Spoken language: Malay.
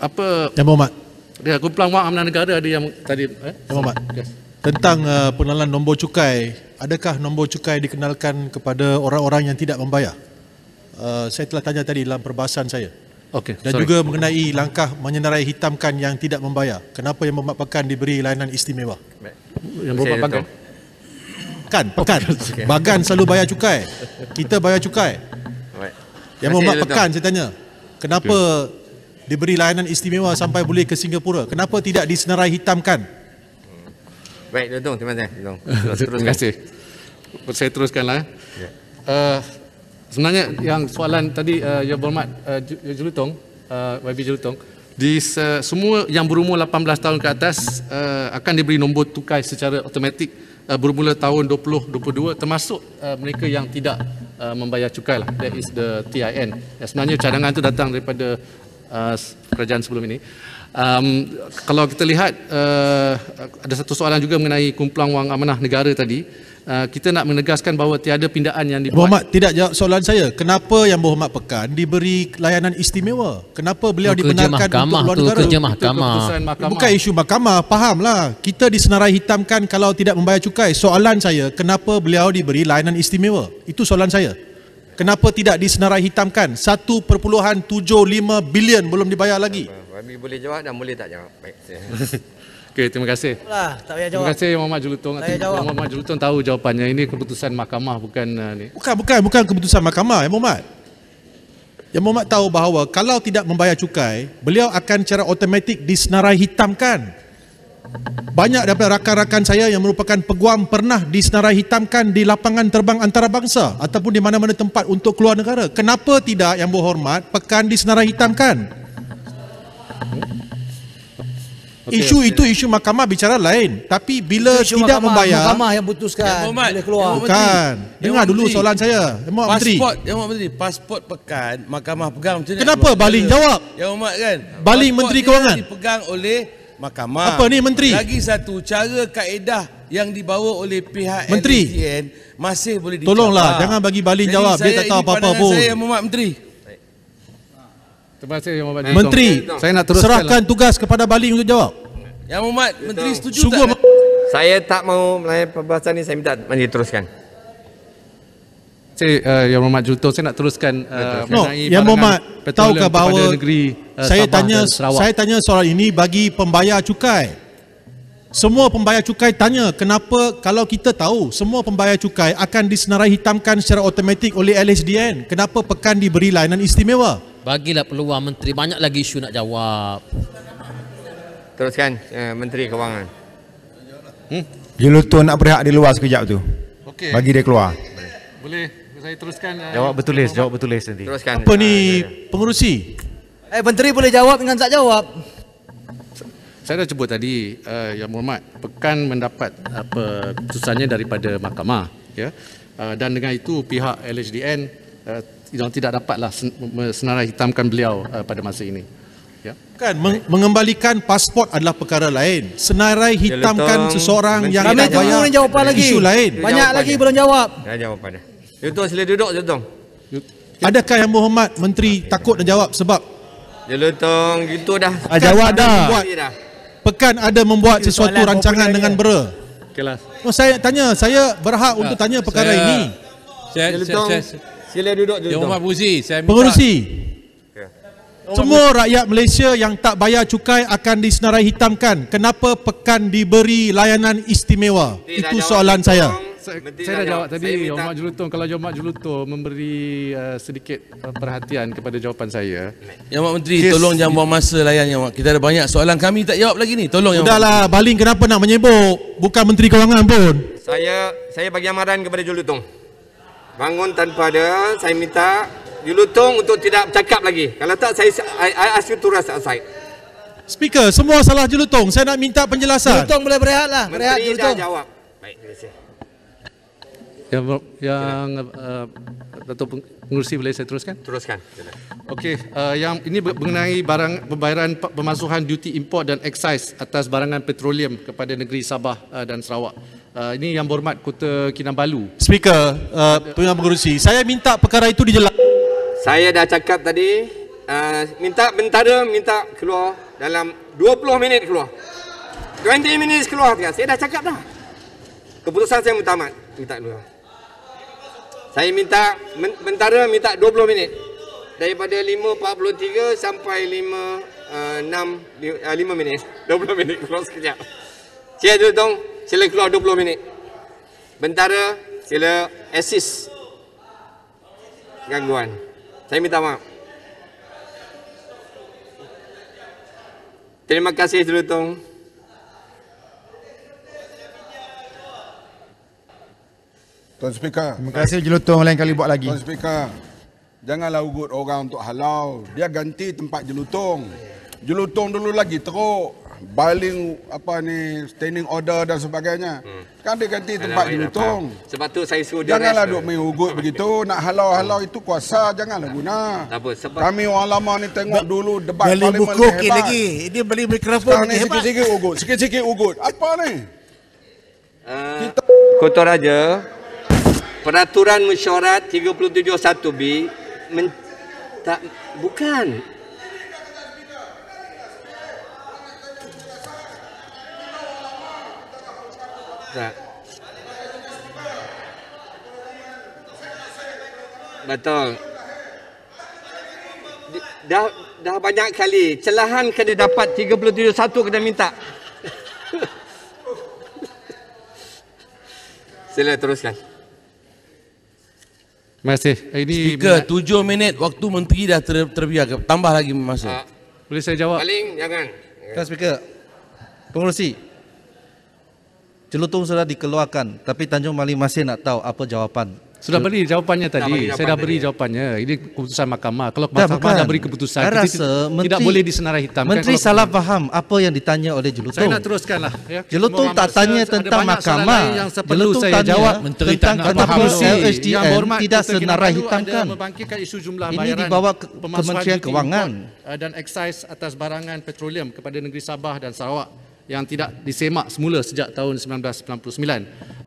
apa yang Muhammad dia kumpulan wang amanah negara ada yang tadi eh? yang Muhammad yes. tentang uh, pengenalan nombor cukai adakah nombor cukai dikenalkan kepada orang-orang yang tidak membayar uh, saya telah tanya tadi dalam perbahasan saya okay, dan sorry. juga mengenai langkah menyenarai hitamkan yang tidak membayar kenapa yang Muhammad Pekan diberi layanan istimewa yang Muhammad Pekan kan Pekan Bagan selalu bayar cukai kita bayar cukai yang Muhammad Pekan saya tanya kenapa diberi layanan istimewa sampai boleh ke Singapura. Kenapa tidak disenarai hitamkan? Baik, Tuan Tung. Terima kasih. Terima kasih. Ya. Saya teruskanlah. Eh. Ya. Uh, sebenarnya yang soalan tadi uh, eh, Yang Berhormat uh, Jelutong, uh, YB Jelutong, di uh, semua yang berumur 18 tahun ke atas uh, akan diberi nombor tukai secara automatik uh, bermula tahun 2022 termasuk uh, mereka yang tidak uh, membayar cukai lah. That is the TIN. Ya, sebenarnya cadangan itu datang daripada Uh, kerajaan sebelum ini. Um, kalau kita lihat uh, ada satu soalan juga mengenai kumpulan wang amanah negara tadi. Uh, kita nak menegaskan bahawa tiada pindaan yang dibuat. Muhammad tidak jawab soalan saya. Kenapa yang Muhammad Pekan diberi layanan istimewa? Kenapa beliau oh, dibenarkan untuk keluar tu, negara? Kerja mahkamah. mahkamah. Bukan isu mahkamah. Fahamlah. Kita disenarai hitamkan kalau tidak membayar cukai. Soalan saya, kenapa beliau diberi layanan istimewa? Itu soalan saya. Kenapa tidak disenarai hitamkan? 1.75 bilion belum dibayar lagi. Kami boleh jawab dan boleh tak jawab? Baik. Okey, terima kasih. Lah, tak payah jawab. Terima kasih Yang Mohamad Julutong. Tak payah jawab. Julutong tahu jawapannya. Ini keputusan mahkamah bukan uh, ni. Bukan, bukan, bukan keputusan mahkamah, Yang Mohamad. Yang Mohamad tahu bahawa kalau tidak membayar cukai, beliau akan secara automatik disenarai hitamkan. Banyak daripada rakan-rakan saya yang merupakan peguam pernah disenarai hitamkan di lapangan terbang antarabangsa ataupun di mana-mana tempat untuk keluar negara. Kenapa tidak yang berhormat pekan disenarai hitamkan? Okay, isu okay. itu isu mahkamah bicara lain tapi bila isu tidak mahkamah, membayar mahkamah yang putuskan yang Muhammad, boleh keluar yang bukan yang dengar yang dulu menteri. soalan saya yang pasport menteri. yang menteri pasport pekan mahkamah pegang macam kenapa baling jawab yang umat kan baling menteri kewangan Pegang oleh mahkamah. Apa ni menteri? Lagi satu cara kaedah yang dibawa oleh pihak menteri. LTN masih boleh dicabar. Tolonglah jangan bagi balik jawab dia tak tahu apa-apa pun. Saya Muhammad Menteri. Terima kasih Yang Muhammad. Menteri, saya nak teruskan. Serahkan lah. tugas kepada balik untuk jawab. Yang Muhammad, Menteri setuju Sungguh tak? Saya tak mau melayan perbahasan ini, saya minta menteri teruskan. Saya uh, Yang Muhammad Juto, saya nak teruskan uh, no. Yang ya Muhammad, Tahu ke bahawa negeri uh, saya Sabah tanya, Saya tanya soalan ini bagi pembayar cukai. Semua pembayar cukai tanya kenapa kalau kita tahu semua pembayar cukai akan disenarai hitamkan secara automatik oleh LHDN. Kenapa pekan diberi layanan istimewa? Bagilah peluang Menteri. Banyak lagi isu nak jawab. Teruskan eh, Menteri Kewangan. Hmm? Jilutu nak berehat di luar sekejap tu. Okay. Bagi dia keluar. Boleh. Boleh. Saya teruskan. Eh, jawab bertulis, jawab bertulis nanti. Teruskan. Apa ni pengerusi? Eh menteri boleh jawab dengan tak jawab. Saya dah sebut tadi uh, Yang Muhammad Pekan mendapat apa keputusannya daripada mahkamah ya. Uh, dan dengan itu pihak LHDN uh, tidak dapatlah senarai hitamkan beliau uh, pada masa ini. Ya. Kan meng mengembalikan pasport adalah perkara lain. Senarai hitamkan seseorang yang kami tunggu lagi. Isu lain. Banyak lagi belum jawab. Ya tuan sila duduk ya tuan. Adakah yang Muhammad menteri takut dan jawab sebab? Ya lah, tuan, gitu dah. Ah, pekan jawab ada dah. Membuat, pekan ada membuat sesuatu rancangan dengan bera. Kelas. Oh, saya tanya, saya berhak ya. untuk tanya perkara saya, ini. Saya, ya, lah, saya, saya, sila duduk ya tuan. Yang Buzi, saya minta. Pengurusi. Ya. Semua rakyat Malaysia yang tak bayar cukai akan disenarai hitamkan. Kenapa pekan diberi layanan istimewa? Itu soalan saya saya, saya dah lah jawab tadi Jomak Julutong, kalau Jomak Julutong memberi uh, sedikit uh, perhatian kepada jawapan saya. Yang Mak Menteri yes. tolong jangan buang masa layan yang kita ada banyak soalan kami tak jawab lagi ni. Tolong Sudahlah, yang Sudahlah baling kenapa nak menyebuk bukan menteri kewangan pun. Saya saya bagi amaran kepada Julutong. Bangun tanpa ada saya minta Julutong untuk tidak bercakap lagi. Kalau tak saya I, I ask you to rest outside. Speaker, semua salah Julutong. Saya nak minta penjelasan. Julutong boleh berehatlah. Berehat Julutong. Lah. Menteri dah jawab. Baik, terima kasih. Yang, yang uh, Datuk Pengurusi boleh saya teruskan? Teruskan. Okey, uh, yang ini mengenai barang pembayaran pemasukan duty import dan excise atas barangan petroleum kepada negeri Sabah uh, dan Sarawak. Uh, ini yang berhormat Kota Kinabalu. Speaker, uh, Tuan Pengurusi, saya minta perkara itu dijelaskan. Saya dah cakap tadi, uh, minta bentara minta keluar dalam 20 minit keluar. 20 minit keluar. Saya dah cakap dah. Keputusan saya mutamat. Minta keluar. Saya minta mentara minta 20 minit daripada 5.43 sampai 5 uh, 6 uh, 5 minit 20 minit keluar sekejap Cik Adil Tong sila keluar 20 minit Bentara sila assist gangguan saya minta maaf Terima kasih Tuan-tuan Tuan Speaker. Terima kasih jelutong lain kali buat lagi. Tuan Speaker. Janganlah ugut orang untuk halau. Dia ganti tempat jelutong. Jelutong dulu lagi teruk. Baling apa ni standing order dan sebagainya. Hmm. Kan dia ganti tempat jelutong. Sebab tu saya suruh dia Janganlah duk main ugut begitu. Nak halau-halau itu kuasa janganlah guna. Tak apa, Kami orang lama ni tengok tak, dulu debat paling buku lagi. Ini beli mikrofon Sekarang lagi sikit-sikit ugut. Sikit-sikit ugut. Apa ni? Uh, Kita... Kotor aja peraturan mesyuarat 371B men, tak, bukan tak. betul dah dah banyak kali celahan kena dapat 371 kena minta sila teruskan Terima kasih. Eh, ini Speaker, tujuh minit waktu menteri dah ter terbiar. Tambah lagi masa. Uh, boleh saya jawab? Paling jangan. Tuan Speaker, pengurusi. Celutung sudah dikeluarkan, tapi Tanjung Malim masih nak tahu apa jawapan sudah beri jawapannya tadi. beri jawapan saya dah beri tadi. jawapannya. Ini keputusan mahkamah. Kalau dah, mahkamah bukan. dah beri keputusan, saya rasa menteri, tidak boleh disenarai hitam. Kan? Menteri kan, salah kalau... faham apa yang ditanya oleh Jelutong. Saya nak teruskanlah. Ya. Jelutong tak tanya tentang mahkamah. Jelutong saya tanya jawab menteri tentang kata polisi LHDN tidak senarai hitamkan. Isu Ini dibawa ke Kementerian Kewangan. Eh, dan excise atas barangan petroleum kepada negeri Sabah dan Sarawak yang tidak disemak semula sejak tahun 1999.